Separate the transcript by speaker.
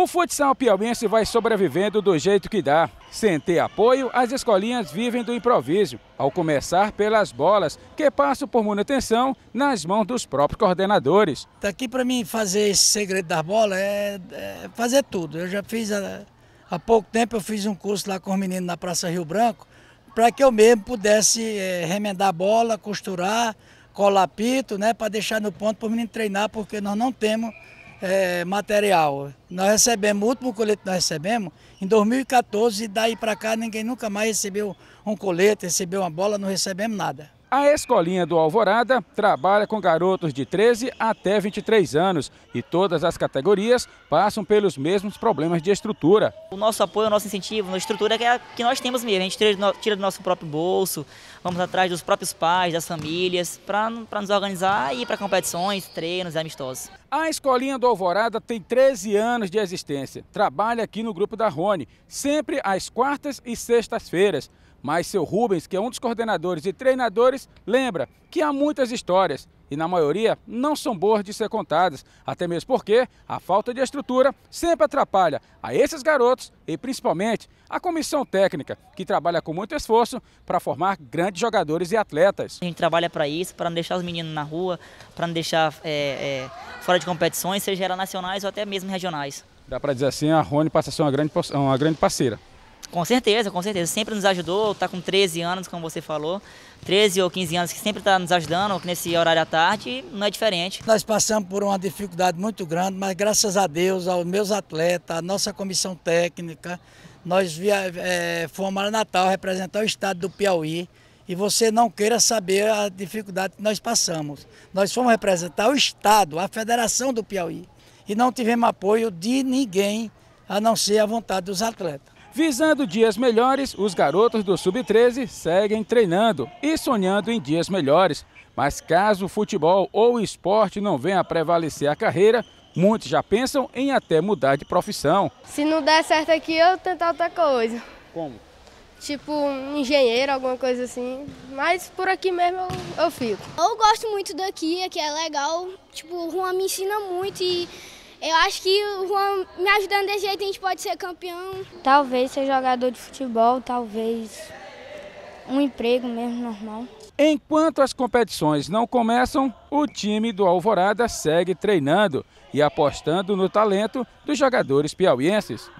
Speaker 1: O futsal piauiense vai sobrevivendo do jeito que dá. Sem ter apoio, as escolinhas vivem do improviso, ao começar pelas bolas, que passam por manutenção
Speaker 2: nas mãos dos próprios coordenadores. Tá aqui para mim fazer esse segredo da bola é, é, fazer tudo. Eu já fiz há, há pouco tempo, eu fiz um curso lá com os meninos na Praça Rio Branco, para que eu mesmo pudesse é, remendar a bola, costurar, colar pito, né, para deixar no ponto para o menino treinar, porque nós não temos é, material. Nós recebemos, o último colete que nós recebemos, em 2014, e daí para cá ninguém nunca mais recebeu um colete, recebeu uma bola, não recebemos nada.
Speaker 1: A Escolinha do Alvorada trabalha com garotos de 13 até 23 anos e todas as categorias passam pelos mesmos problemas de estrutura.
Speaker 3: O nosso apoio, o nosso incentivo, a estrutura é a que nós temos mesmo, a gente tira do nosso próprio bolso, vamos atrás dos próprios pais, das famílias, para nos organizar e ir para competições, treinos e é amistosos.
Speaker 1: A Escolinha do Alvorada tem 13 anos de existência, trabalha aqui no grupo da Rony, sempre às quartas e sextas-feiras. Mas seu Rubens, que é um dos coordenadores e treinadores, lembra que há muitas histórias e na maioria não são boas de ser contadas, até mesmo porque a falta de estrutura sempre atrapalha a esses garotos e principalmente a comissão técnica, que trabalha com muito esforço para formar grandes jogadores e atletas. A gente trabalha para isso, para não deixar os
Speaker 3: meninos na rua, para não deixar é, é, fora de competições, seja nacionais ou até mesmo regionais.
Speaker 1: Dá para dizer assim, a Rony passa a ser uma grande, uma grande parceira.
Speaker 3: Com certeza, com certeza. Sempre nos ajudou, está com 13 anos, como você falou. 13 ou 15 anos que sempre está nos ajudando nesse horário à tarde, não é diferente.
Speaker 2: Nós passamos por uma dificuldade muito grande, mas graças a Deus, aos meus atletas, à nossa comissão técnica, nós via, é, fomos a Natal representar o estado do Piauí e você não queira saber a dificuldade que nós passamos. Nós fomos representar o estado, a federação do Piauí e não tivemos apoio de ninguém a não ser a vontade dos atletas. Visando dias melhores, os
Speaker 1: garotos do Sub-13 seguem treinando e sonhando em dias melhores. Mas caso o futebol ou o esporte não venha a prevalecer a carreira, muitos já pensam em até mudar de profissão.
Speaker 3: Se não der certo aqui, eu tentar outra coisa. Como? Tipo, um engenheiro, alguma coisa assim. Mas por aqui mesmo eu, eu fico. Eu gosto muito daqui, aqui é legal. Tipo, o Juan me ensina muito e eu acho que o Juan me ajudando desse jeito a gente pode ser campeão. Talvez ser jogador de futebol, talvez um emprego mesmo normal.
Speaker 1: Enquanto as competições não começam, o time do Alvorada segue treinando e apostando no talento dos jogadores piauienses.